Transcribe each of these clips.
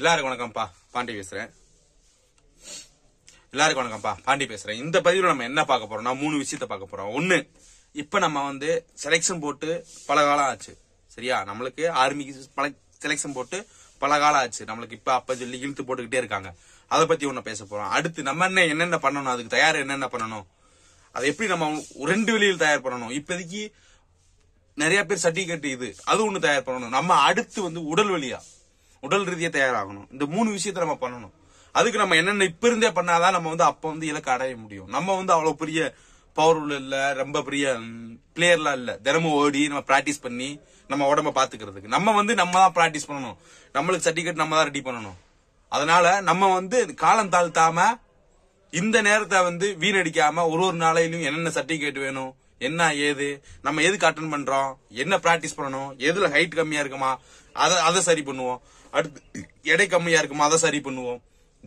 எல்லாருக்கும் வணக்கம்ப்பா பாண்டி பேசுறேன் எல்லாருக்கும் வணக்கம்ப்பா பாண்டி பேசுறேன் இந்த பதிவில் நம்ம என்ன பார்க்க போறோம்னா மூணு விஷயத்த பார்க்க போறோம் ஒன்னு இப்ப நம்ம வந்து செலெக்ஷன் போட்டு பல காலம் ஆச்சு சரியா நம்மளுக்கு ஆர்மிக்கு பல செலெக்ஷன் போட்டு பல காலம் ஆச்சு நம்மளுக்கு இப்ப அப்ப சொல்லி இழுத்து போட்டுக்கிட்டே இருக்காங்க அதை பத்தி ஒன்னு பேச போறோம் அடுத்து நம்ம என்ன என்னென்ன பண்ணணும் அதுக்கு தயார் என்னென்ன பண்ணணும் அதை எப்படி நம்ம ரெண்டு வெளியில் தயார் பண்ணணும் இப்போதைக்கு நிறைய பேர் சர்டிபிகேட் இது அது ஒன்று தயார் பண்ணணும் நம்ம அடுத்து வந்து உடல் வழியா உடல் ரீதியா தயாராகணும் இந்த மூணு விஷயத்த நம்ம பண்ணணும் அதுக்கு நம்ம என்னென்ன இப்ப இருந்தே பண்ணாதான் நம்ம வந்து அப்ப வந்து இலக்கு அடைய முடியும் நம்ம வந்து அவ்வளவு பெரிய பவர் இல்ல ரொம்ப பெரிய பிளேயர்லாம் இல்ல தினமும் ஓடி நம்ம பிராக்டிஸ் பண்ணி நம்ம உடம்ப பாத்துக்கிறதுக்கு நம்ம வந்து நம்ம தான் பிராக்டிஸ் பண்ணணும் நம்மளுக்கு சர்டிபிகேட் நம்ம தான் ரெடி பண்ணணும் அதனால நம்ம வந்து காலம் தாழ்த்தாம இந்த நேரத்தை வந்து வீணடிக்காம ஒரு ஒரு நாளையிலும் என்னென்ன சர்டிபிகேட் வேணும் என்ன ஏது நம்ம எதுக்கு அட்டன் பண்றோம் என்ன பிராக்டிஸ் பண்ணணும் எதுல ஹைட் கம்மியா இருக்குமா அதை அதை சரி பண்ணுவோம் அடுத்து எடை கம்மியா இருக்குமா அதை சரி பண்ணுவோம்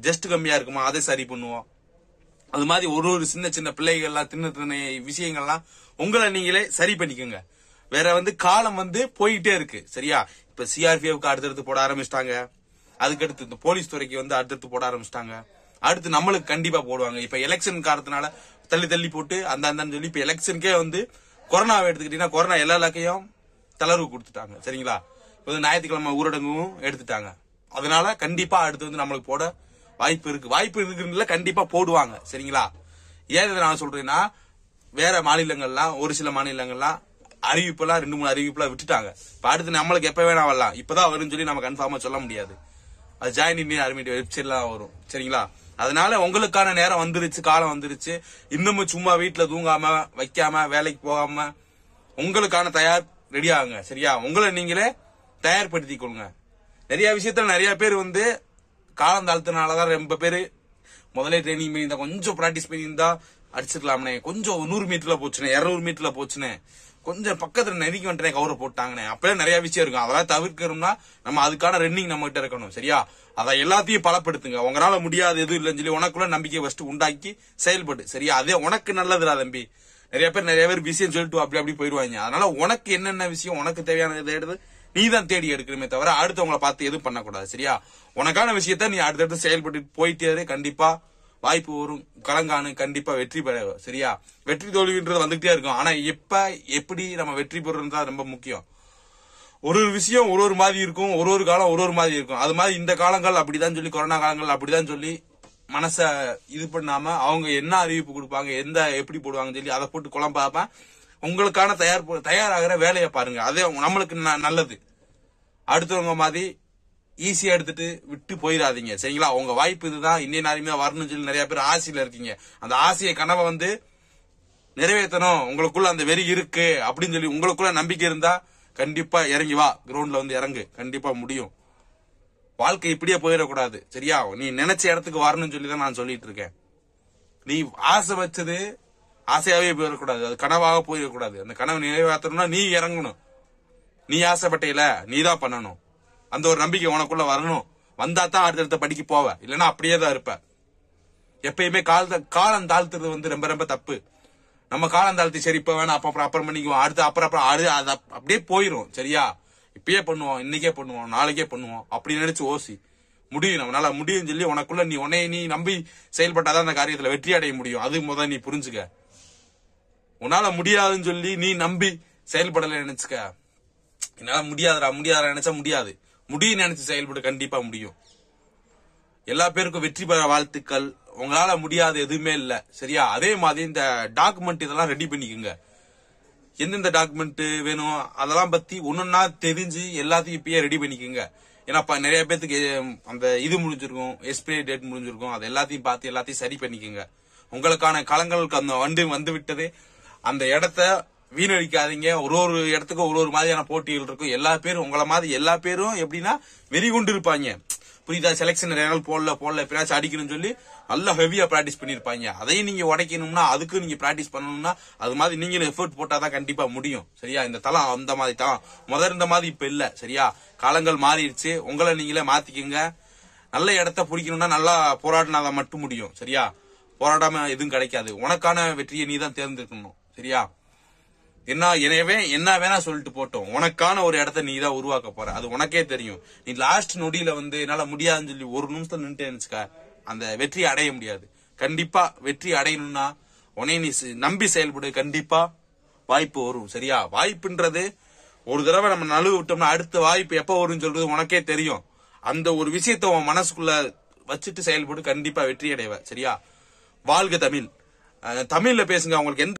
ஜஸ்ட் கம்மியா இருக்குமா அதை சரி பண்ணுவோம் அது மாதிரி ஒரு ஒரு சின்ன சின்ன பிள்ளைகள்லாம் தின்ன தின்ன விஷயங்கள்லாம் உங்களை நீங்களே சரி பண்ணிக்கோங்க வேற வந்து காலம் வந்து போயிட்டே இருக்கு சரியா இப்ப சிஆர்பிஎஃப்க்கு அடுத்தடுத்து போட ஆரம்பிச்சிட்டாங்க அதுக்கடுத்து இந்த போலீஸ் துறைக்கு வந்து அடுத்தடுத்து போட ஆரம்பிச்சிட்டாங்க அடுத்து நம்மளுக்கு கண்டிப்பா போடுவாங்க இப்ப எலெக்ஷன் காரத்தினால தள்ளி தள்ளி போட்டு அந்த அந்த சொல்லி இப்ப எலெக்ஷனுக்கே வந்து கொரோனாவை எடுத்துக்கிட்டீங்கன்னா கொரோனா எல்லா இலக்கையும் தளர்வு கொடுத்துட்டாங்க சரிங்களா வந்து ஞாயிற்றுக்கிழமை ஊரடங்கும் எடுத்துட்டாங்க அதனால கண்டிப்பா அடுத்து வந்து நம்மளுக்கு போட வாய்ப்பு இருக்கு வாய்ப்பு இருக்குன்றதுல கண்டிப்பா போடுவாங்க சரிங்களா ஏன் இதை நான் சொல்றேன்னா வேற மாநிலங்கள்லாம் ஒரு சில மாநிலங்கள்லாம் அறிவிப்பெல்லாம் ரெண்டு மூணு அறிவிப்பெல்லாம் விட்டுட்டாங்க இப்ப அடுத்து நம்மளுக்கு எப்ப வேணா வரலாம் இப்பதான் வரும்னு சொல்லி நம்ம கன்ஃபார்மா சொல்ல முடியாது அது ஜாயின் இந்தியன் ஆர்மி வெப்சைட்லாம் வரும் சரிங்களா அதனால உங்களுக்கான நேரம் வந்துருச்சு காலம் வந்துருச்சு இன்னமும் சும்மா வீட்டுல தூங்காம வைக்காம வேலைக்கு போகாம உங்களுக்கான தயார் ரெடி ஆகுங்க சரியா உங்களை நீங்களே தயார்படுத்திக் கொள்ளுங்க நிறைய விஷயத்துல நிறைய பேர் வந்து காலம் தாழ்த்தினாலதான் ரொம்ப பேர் முதலே ட்ரைனிங் பண்ணியிருந்தா கொஞ்சம் பிராக்டிஸ் பண்ணியிருந்தா அடிச்சிருக்கலாம்னே கொஞ்சம் நூறு மீட்டர்ல போச்சுனே இரநூறு மீட்டர்ல போச்சுனே கொஞ்சம் பக்கத்துல நெருங்கி வந்துட்டே கவரை போட்டாங்கண்ணே அப்பவே நிறைய விஷயம் இருக்கும் அதெல்லாம் தவிர்க்கணும்னா நம்ம அதுக்கான ரன்னிங் நம்ம கிட்ட இருக்கணும் சரியா அதை எல்லாத்தையும் பலப்படுத்துங்க உங்களால முடியாது எதுவும் இல்லைன்னு சொல்லி உனக்குள்ள நம்பிக்கை ஃபர்ஸ்ட் உண்டாக்கி செயல்படு சரியா அதே உனக்கு நல்லதுடா தம்பி நிறைய பேர் நிறைய பேர் விஷயம் சொல்லிட்டு அப்படி அப்படி போயிடுவாங்க அதனால உனக்கு என்னென்ன விஷயம் உனக்கு தேவையான இதை எடுத்து நீ தான் தேடி எடுக்கணுமே தவிர அடுத்தவங்களை பார்த்து எதுவும் பண்ணக்கூடாது சரியா உனக்கான விஷயத்த நீ அடுத்தடுத்து செயல்பட்டு போயிட்டே கண்டிப்பா வாய்ப்பு வரும் கலங்கானு கண்டிப்பா வெற்றி பெற சரியா வெற்றி தோல்வின்றது வந்துகிட்டே இருக்கும் ஆனா இப்ப எப்படி நம்ம வெற்றி பெறணும் தான் ரொம்ப முக்கியம் ஒரு ஒரு விஷயம் ஒரு ஒரு மாதிரி இருக்கும் ஒரு ஒரு காலம் ஒரு ஒரு மாதிரி இருக்கும் அது மாதிரி இந்த காலங்கள் அப்படிதான் சொல்லி கொரோனா காலங்கள் அப்படிதான் சொல்லி மனசை இது பண்ணாம அவங்க என்ன அறிவிப்பு கொடுப்பாங்க எந்த எப்படி போடுவாங்கன்னு சொல்லி அதை போட்டு குழம்பாப்பேன் உங்களுக்கான தயார் தயாராகிற வேலையை பாருங்க அதே நம்மளுக்கு நல்லது அடுத்தவங்க மாதிரி ஈஸியா எடுத்துட்டு விட்டு போயிடாதீங்க சரிங்களா உங்க வாய்ப்பு இதுதான் இந்தியன் ஆர்மி வரணும்னு சொல்லி நிறைய பேர் ஆசையில இருக்கீங்க அந்த ஆசையை கனவை வந்து நிறைவேற்றணும் உங்களுக்குள்ள அந்த வெறி இருக்கு அப்படின்னு சொல்லி உங்களுக்குள்ள நம்பிக்கை இருந்தா கண்டிப்பா இறங்கி வா கிரவுண்ட்ல வந்து இறங்கு கண்டிப்பா முடியும் வாழ்க்கை இப்படியே போயிடக்கூடாது சரியா நீ நினைச்ச இடத்துக்கு வரணும்னு சொல்லி தான் நான் சொல்லிட்டு இருக்கேன் நீ ஆசை வச்சது ஆசையாவே போயிடக்கூடாது அது கனவாக போயிடக்கூடாது அந்த கனவை நிறைவேற்றணும்னா நீ இறங்கணும் நீ ஆசைப்பட்டையில நீ தான் பண்ணணும் அந்த ஒரு நம்பிக்கை உனக்குள்ள வரணும் வந்தா தான் அடுத்தடுத்த படிக்க போவ இல்லைன்னா அப்படியே தான் இருப்ப எப்பயுமே கால காலம் தாழ்த்துறது வந்து ரொம்ப ரொம்ப தப்பு நம்ம காலம் தாழ்த்தி சரி இப்போ வேணாம் அப்புறம் அப்புறம் பண்ணிக்குவோம் அடுத்து அப்புறம் அப்புறம் அது அது அப்படியே போயிடும் சரியா இப்பயே பண்ணுவோம் இன்னைக்கே பண்ணுவோம் நாளைக்கே பண்ணுவோம் அப்படி நினைச்சு ஓசி முடியும் நம்மளால முடியும்னு சொல்லி உனக்குள்ள நீ உன்னை நீ நம்பி செயல்பட்டாதான் அந்த காரியத்துல வெற்றி அடைய முடியும் அது முதல் நீ புரிஞ்சுக்க உன்னால முடியாதுன்னு சொல்லி நீ நம்பி செயல்படல நினைச்சுக்க என்னால முடியாதுடா முடியாத நினைச்சா முடியாது முடியும் நினைச்சு செயல்பட கண்டிப்பா முடியும் எல்லா பேருக்கும் வெற்றி பெற வாழ்த்துக்கள் உங்களால முடியாது எதுவுமே இல்ல சரியா அதே மாதிரி இந்த டாக்குமெண்ட் இதெல்லாம் ரெடி பண்ணிக்கோங்க எந்தெந்த டாக்குமெண்ட் வேணும் அதெல்லாம் பத்தி ஒன்னொன்னா தெரிஞ்சு எல்லாத்தையும் இப்பயே ரெடி பண்ணிக்கோங்க ஏன்னா நிறைய பேத்துக்கு அந்த இது முடிஞ்சிருக்கும் எக்ஸ்பிரி டேட் முடிஞ்சிருக்கும் அது எல்லாத்தையும் பார்த்து எல்லாத்தையும் சரி பண்ணிக்கோங்க உங்களுக்கான களங்களுக்கு அந்த வண்டு வந்து விட்டது அந்த இடத்த வீணடிக்காதீங்க ஒரு ஒரு இடத்துக்கும் ஒரு ஒரு மாதிரியான போட்டிகள் இருக்கும் எல்லா பேரும் உங்களை மாதிரி எல்லா பேரும் எப்படின்னா வெறி கொண்டு இருப்பாங்க புரியுதா செலெக்ஷன் நிறைய நாள் போடல போடல எப்படியாச்சும் அடிக்கணும்னு சொல்லி நல்லா ஹெவியா பிராக்டிஸ் பண்ணிருப்பாங்க அதையும் நீங்க உடைக்கணும்னா அதுக்கு நீங்க பிராக்டிஸ் பண்ணணும்னா அது மாதிரி நீங்களும் எஃபர்ட் போட்டாதான் கண்டிப்பா முடியும் சரியா இந்த தளம் அந்த மாதிரி தான் முதல் இருந்த மாதிரி இப்ப இல்ல சரியா காலங்கள் மாறிடுச்சு உங்களை நீங்களே மாத்திக்கங்க நல்ல இடத்த பிடிக்கணும்னா நல்லா போராடினாதான் மட்டும் முடியும் சரியா போராடாம எதுவும் கிடைக்காது உனக்கான வெற்றியை நீ தான் தேர்ந்தெடுக்கணும் சரியா என்ன எனவே என்ன வேணா சொல்லிட்டு போட்டோம் உனக்கான ஒரு இடத்த நீ தான் உருவாக்க போற அது உனக்கே தெரியும் நீ லாஸ்ட் நொடியில வந்து என்னால முடியாதுன்னு சொல்லி ஒரு நிமிஷத்துல நின்றுட்டேன் அந்த வெற்றி அடைய முடியாது கண்டிப்பா வெற்றி அடையணும்னா உனே நீ நம்பி செயல்படு கண்டிப்பா வாய்ப்பு வரும் சரியா வாய்ப்புன்றது ஒரு தடவை நம்ம நழுவு விட்டோம்னா அடுத்த வாய்ப்பு எப்ப வரும்னு சொல்றது உனக்கே தெரியும் அந்த ஒரு விஷயத்த உன் மனசுக்குள்ள வச்சுட்டு செயல்படு கண்டிப்பா வெற்றி அடைவ சரியா வாழ்க தமிழ் தமிழ்ல பேசுங்க அவங்களுக்கு எந்த